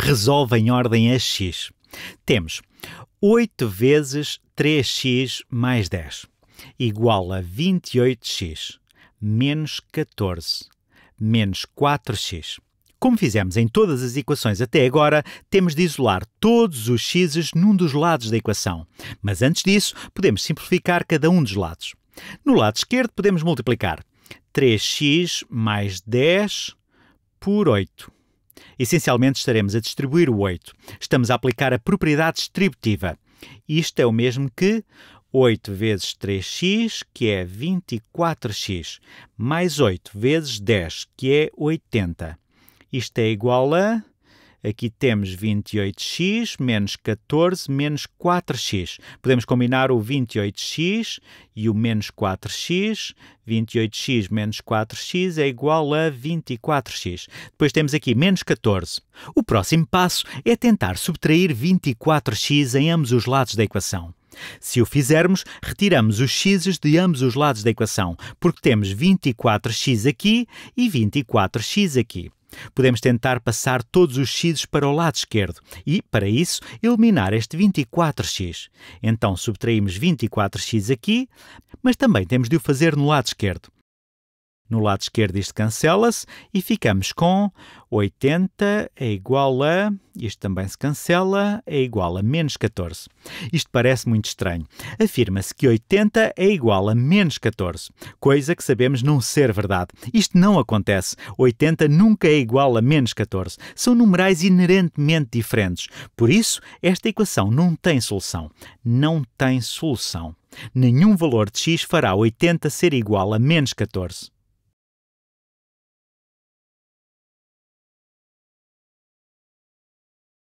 resolve em ordem a x. Temos 8 vezes 3x mais 10 igual a 28x menos 14 menos 4x. Como fizemos em todas as equações até agora, temos de isolar todos os x's num dos lados da equação. Mas antes disso, podemos simplificar cada um dos lados. No lado esquerdo, podemos multiplicar 3x mais 10 por 8 Essencialmente estaremos a distribuir o 8. Estamos a aplicar a propriedade distributiva. Isto é o mesmo que 8 vezes 3x, que é 24x, mais 8 vezes 10, que é 80. Isto é igual a Aqui temos 28x menos 14 menos 4x. Podemos combinar o 28x e o menos 4x. 28x menos 4x é igual a 24x. Depois temos aqui menos 14. O próximo passo é tentar subtrair 24x em ambos os lados da equação. Se o fizermos, retiramos os x's de ambos os lados da equação, porque temos 24x aqui e 24x aqui. Podemos tentar passar todos os x para o lado esquerdo e, para isso, eliminar este 24x. Então subtraímos 24x aqui, mas também temos de o fazer no lado esquerdo. No lado esquerdo isto cancela-se e ficamos com 80 é igual a, isto também se cancela, é igual a menos 14. Isto parece muito estranho. Afirma-se que 80 é igual a menos 14, coisa que sabemos não ser verdade. Isto não acontece. 80 nunca é igual a menos 14. São numerais inerentemente diferentes. Por isso, esta equação não tem solução. Não tem solução. Nenhum valor de x fará 80 ser igual a menos 14.